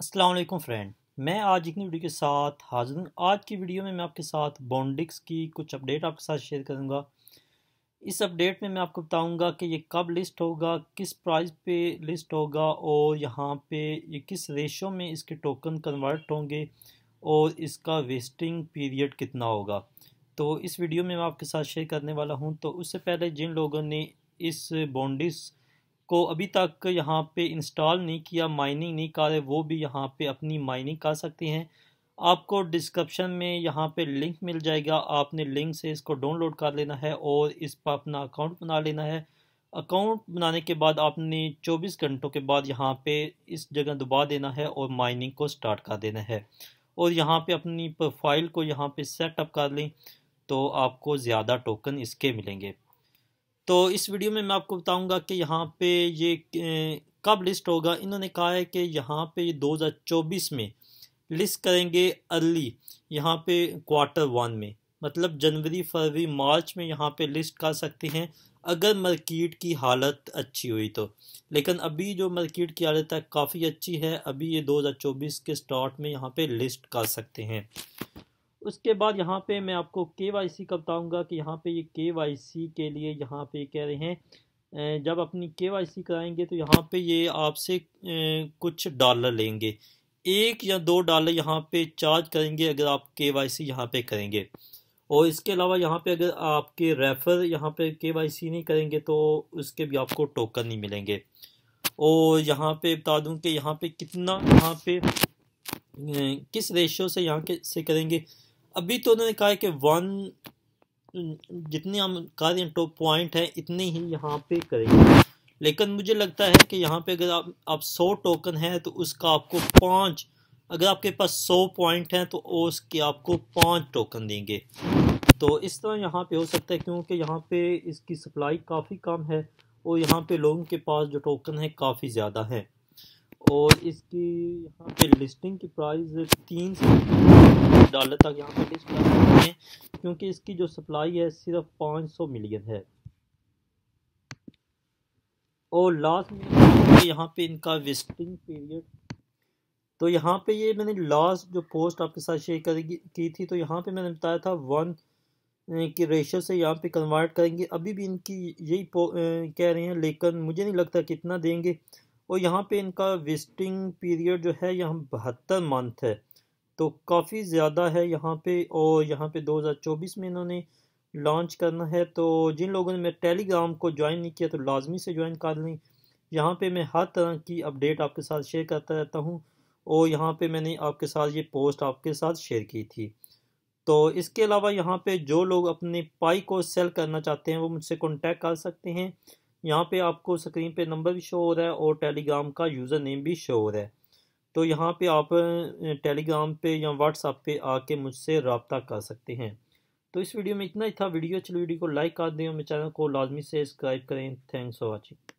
Aslam friend मैं आज एक नई वीडियो के साथ हाजिर हूँ आज की वीडियो में मैं आपके साथ बॉन्डिक्स की कुछ अपडेट आपके साथ शेयर करूँगा इस अपडेट में मैं आपको बताऊँगा कि ये कब लिस्ट होगा किस प्राइस पे लिस्ट होगा और यहाँ पे ये किस रेशो में इसके टोकन कन्वर्ट होंगे और इसका वेस्टिंग पीरियड कितना होगा तो इस वीडियो में मैं आपके साथ शेयर करने वाला हूँ तो उससे पहले जिन लोगों ने इस बॉन्डिक्स को अभी तक यहाँ पे इंस्टॉल नहीं किया माइनिंग नहीं कर रहे वो भी यहाँ पे अपनी माइनिंग कर सकते हैं आपको डिस्क्रिप्शन में यहाँ पे लिंक मिल जाएगा आपने लिंक से इसको डाउनलोड कर लेना है और इस पर अपना अकाउंट बना लेना है अकाउंट बनाने के बाद आपने 24 घंटों के बाद यहाँ पे इस जगह दबा देना है और माइनिंग को स्टार्ट कर देना है और यहाँ पे अपनी प्रोफाइल को यहाँ पे सेटअप कर लें तो आपको ज़्यादा टोकन इसके मिलेंगे तो इस वीडियो में मैं आपको बताऊंगा कि यहाँ पे ये कब लिस्ट होगा इन्होंने कहा है कि यहाँ पे 2024 में लिस्ट करेंगे अर्ली यहाँ पे क्वार्टर वन में मतलब जनवरी फरवरी मार्च में यहाँ पे लिस्ट कर सकते हैं अगर मार्केट की हालत अच्छी हुई तो लेकिन अभी जो मार्केट की हालत है काफ़ी अच्छी है अभी ये 2024 के स्टार्ट में यहाँ पे लिस्ट कर सकते हैं उसके बाद यहाँ पे मैं आपको के वाई सी का बताऊँगा कि यहाँ पे ये के वाई सी के लिए यहाँ पे कह रहे हैं जब अपनी के वाई सी कराएंगे तो यहाँ पे ये आपसे कुछ डॉलर लेंगे एक या दो डॉलर यहाँ पे चार्ज करेंगे अगर आप के वाई सी यहाँ पे करेंगे और इसके अलावा यहाँ पे अगर आपके रेफ़र यहाँ पे के वाई सी नहीं करेंगे तो उसके भी आपको टोकन नहीं मिलेंगे और यहाँ पे बता दूँ कि यहाँ पे कितना यहाँ पे किस रेशियो से यहाँ के से करेंगे अभी तो उन्होंने कहा कि वन जितने हम कहा रहे टॉप पॉइंट हैं इतने ही यहाँ पे करेंगे लेकिन मुझे लगता है कि यहाँ पे अगर आप आप सौ टोकन हैं तो उसका आपको पाँच अगर आपके पास सौ पॉइंट हैं तो उसके आपको पाँच टोकन देंगे तो इस तरह यहाँ पे हो सकता है क्योंकि यहाँ पे इसकी सप्लाई काफ़ी कम है और यहाँ पे लोगों के पास जो टोकन है काफ़ी ज़्यादा है और इसकी यहाँ पे लिस्टिंग की प्राइस तीन सौ डॉलर तक यहाँ पे लिस्ट कर सकते हैं क्योंकि इसकी जो सप्लाई है सिर्फ पाँच सौ मिलियन है और लास्ट में यहाँ पे इनका विस्टिंग पीरियड तो यहाँ पे ये मैंने लास्ट जो पोस्ट आपके साथ शेयर कर की थी तो यहाँ पे मैंने बताया था वन की रेशो से यहाँ पे कन्वर्ट करेंगे अभी भी इनकी यही कह रहे हैं लेकिन मुझे नहीं लगता कितना देंगे और यहाँ पे इनका विजिटिंग पीरियड जो है यहाँ बहत्तर मंथ है तो काफ़ी ज़्यादा है यहाँ पे और यहाँ पे 2024 में इन्होंने लॉन्च करना है तो जिन लोगों ने मेरे टेलीग्राम को ज्वाइन नहीं किया तो लाजमी से ज्वाइन कर लें यहाँ पे मैं हर तरह की अपडेट आपके साथ शेयर करता रहता हूँ और यहाँ पे मैंने आपके साथ ये पोस्ट आपके साथ शेयर की थी तो इसके अलावा यहाँ पे जो लोग अपने पाई को सेल करना चाहते हैं वो मुझसे कॉन्टैक्ट कर सकते हैं यहाँ पे आपको स्क्रीन पे नंबर भी शो हो रहा है और टेलीग्राम का यूज़र नेम भी शो हो रहा है तो यहाँ पे आप टेलीग्राम पे या व्हाट्सअप पे आके मुझसे रबता कर सकते हैं तो इस वीडियो में इतना ही था वीडियो अच्छी वीडियो को लाइक कर दें और मेरे चैनल को लाजमी से सब्सक्राइब करें थैंक्स फॉर वॉचिंग